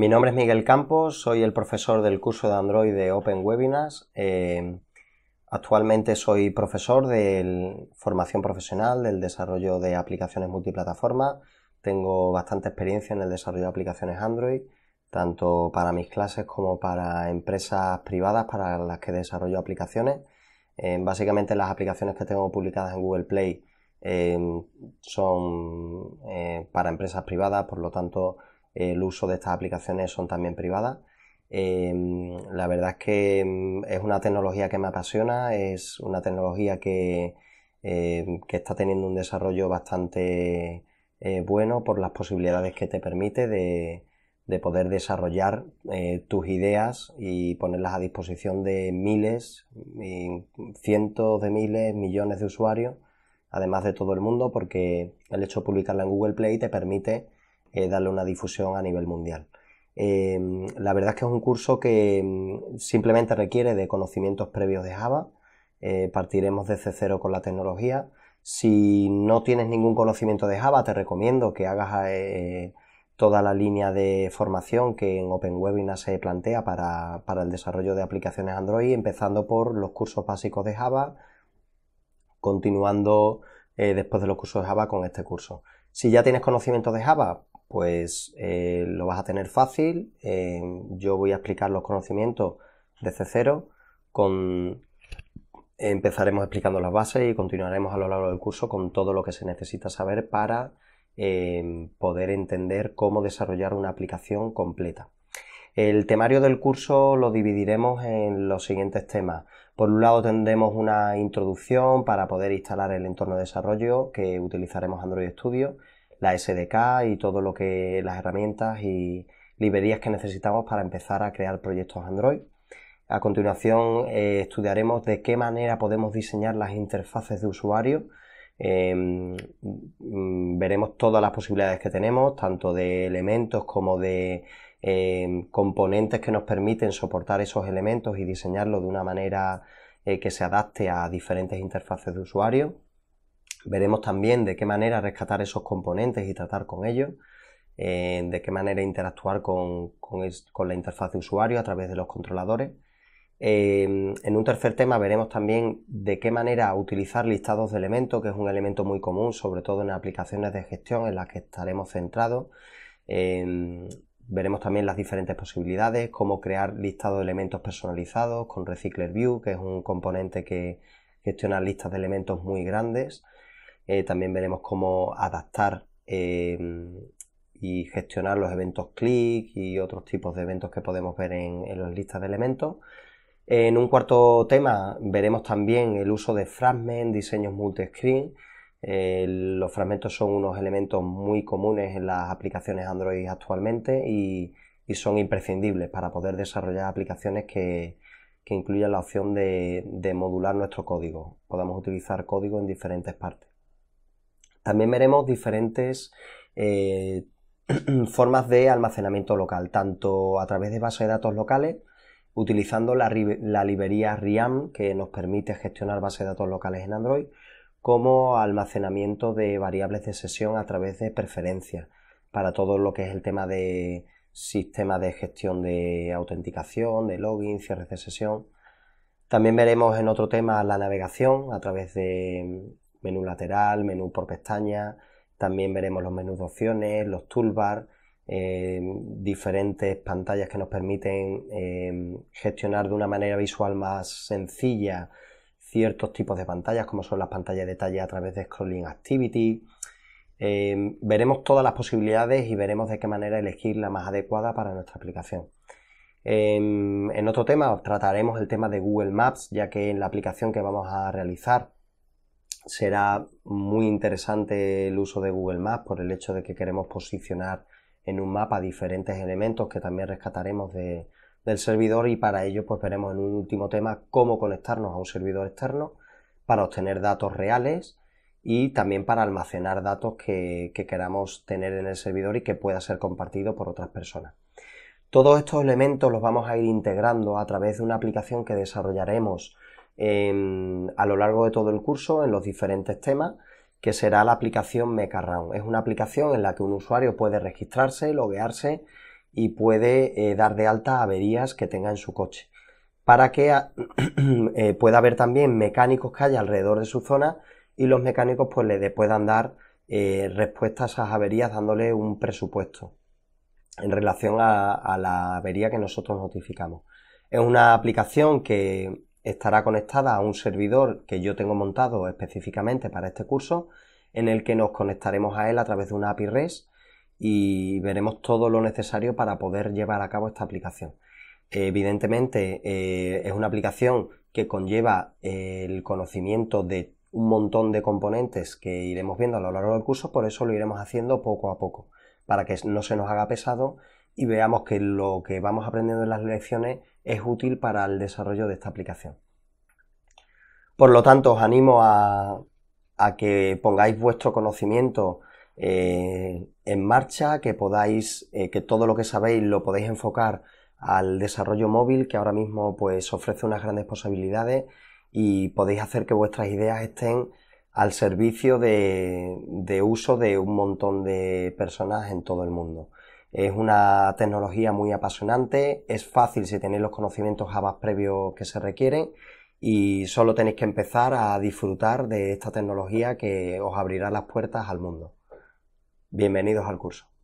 Mi nombre es Miguel Campos, soy el profesor del curso de Android de Open Webinars. Eh, actualmente soy profesor de formación profesional, del desarrollo de aplicaciones multiplataforma. Tengo bastante experiencia en el desarrollo de aplicaciones Android, tanto para mis clases como para empresas privadas para las que desarrollo aplicaciones. Eh, básicamente las aplicaciones que tengo publicadas en Google Play eh, son para empresas privadas, por lo tanto eh, el uso de estas aplicaciones son también privadas. Eh, la verdad es que mm, es una tecnología que me apasiona, es una tecnología que, eh, está teniendo un desarrollo bastante bueno por las posibilidades que te permite de poder desarrollar tus ideas y ponerlas a disposición de miles, mm, cientos de miles, millones de usuarios, además de todo el mundo, porque el hecho de publicarla en Google Play te permite darle una difusión a nivel mundial. Em, la verdad es que es un curso que em, simplemente requiere de conocimientos previos de Java. Eh, partiremos desde cero con la tecnología. Si no tienes ningún conocimiento de Java, te recomiendo que hagas eh, toda la línea de formación que en Open Webinar se plantea para, el desarrollo de aplicaciones Android, empezando por los cursos básicos de Java, continuando eh, después de los cursos de Java con este curso. Si ya tienes conocimiento de Java, pues eh, lo vas a tener fácil. Eh, yo voy a explicar los conocimientos desde cero. Empezaremos explicando las bases y continuaremos a lo largo del curso con todo lo que se necesita saber para eh, poder entender cómo desarrollar una aplicación completa. El temario del curso lo dividiremos en los siguientes temas. Por un lado tendremos una introducción para poder instalar el entorno de desarrollo que utilizaremos Android Studio la SDK y todo lo que las herramientas y librerías que necesitamos para empezar a crear proyectos Android. A continuación eh, estudiaremos de qué manera podemos diseñar las interfaces de usuario. Em, mm, veremos todas las posibilidades que tenemos, tanto de elementos como de em, componentes que nos permiten soportar esos elementos y diseñarlos de una manera eh, que se adapte a diferentes interfaces de usuario. Veremos también de qué manera rescatar esos componentes y tratar con ellos, eh, de qué manera interactuar con, la interfaz de usuario a través de los controladores. Em, en un tercer tema veremos también de qué manera utilizar listados de elementos, que es un elemento muy común, sobre todo en aplicaciones de gestión en las que estaremos centrados. Em, veremos también las diferentes posibilidades, cómo crear listados de elementos personalizados con RecyclerView, View, que es un componente que gestiona listas de elementos muy grandes. Eh, también veremos cómo adaptar em, y gestionar los eventos click y otros tipos de eventos que podemos ver en, las listas de elementos. En un cuarto tema veremos también el uso de fragment, diseños multi screen. Eh, los fragmentos son unos elementos muy comunes en las aplicaciones Android actualmente y, son imprescindibles para poder desarrollar aplicaciones que, incluyan la opción de, de modular nuestro código. Podemos utilizar código en diferentes partes. También veremos diferentes eh, formas de almacenamiento local, tanto a través de bases de datos locales, utilizando la, librería RIAM, que nos permite gestionar bases de datos locales en Android, como almacenamiento de variables de sesión a través de preferencias para todo lo que es el tema de sistema de gestión de autenticación, de login, cierres de sesión. También veremos en otro tema la navegación a través de menú lateral, menú por pestaña, también veremos los menús de opciones, los toolbar, eh, diferentes pantallas que nos permiten eh, gestionar de una manera visual más sencilla ciertos tipos de pantallas, como son las pantallas de detalle a través de Scrolling Activity. Eh, veremos todas las posibilidades y veremos de qué manera elegir la más adecuada para nuestra aplicación. En, en otro tema trataremos el tema de Google Maps, ya que en la aplicación que vamos a realizar será muy interesante el uso de Google Maps por el hecho de que queremos posicionar en un mapa diferentes elementos que también rescataremos del servidor y para ello pues veremos en un último tema cómo conectarnos a un servidor externo para obtener datos reales y también para almacenar datos que, que queramos tener en el servidor y que pueda ser compartido por otras personas. Todos estos elementos los vamos a ir integrando a través de una aplicación que desarrollaremos a lo largo de todo el curso en los diferentes temas que será la aplicación MecaRound. Es una aplicación en la que un usuario puede registrarse, loguearse y puede eh, dar de alta averías que tenga en su coche. Para que eh, pueda haber también mecánicos que haya alrededor de su zona y los mecánicos pues le puedan dar eh, respuesta a esas averías dándole un presupuesto en relación a la avería que nosotros notificamos. Es una aplicación que estará conectada a un servidor que yo tengo montado específicamente para este curso, en el que nos conectaremos a él a través de una API REST y veremos todo lo necesario para poder llevar a cabo esta aplicación. Evidentemente eh, es una aplicación que conlleva eh, el conocimiento de un montón de componentes que iremos viendo a lo largo del curso, por eso lo iremos haciendo poco a poco, para que no se nos haga pesado y veamos que lo que vamos aprendiendo en las lecciones es útil para el desarrollo de esta aplicación. Por lo tanto, os animo a, que pongáis vuestro conocimiento eh, en marcha, que podáis, eh, que todo lo que sabéis lo podéis enfocar al desarrollo móvil, que ahora mismo pues ofrece unas grandes posibilidades y podéis hacer que vuestras ideas estén al servicio de uso de un montón de personas en todo el mundo. Es una tecnología muy apasionante, es fácil si tenéis los conocimientos Java previos que se requieren y solo tenéis que empezar a disfrutar de esta tecnología que os abrirá las puertas al mundo. Bienvenidos al curso.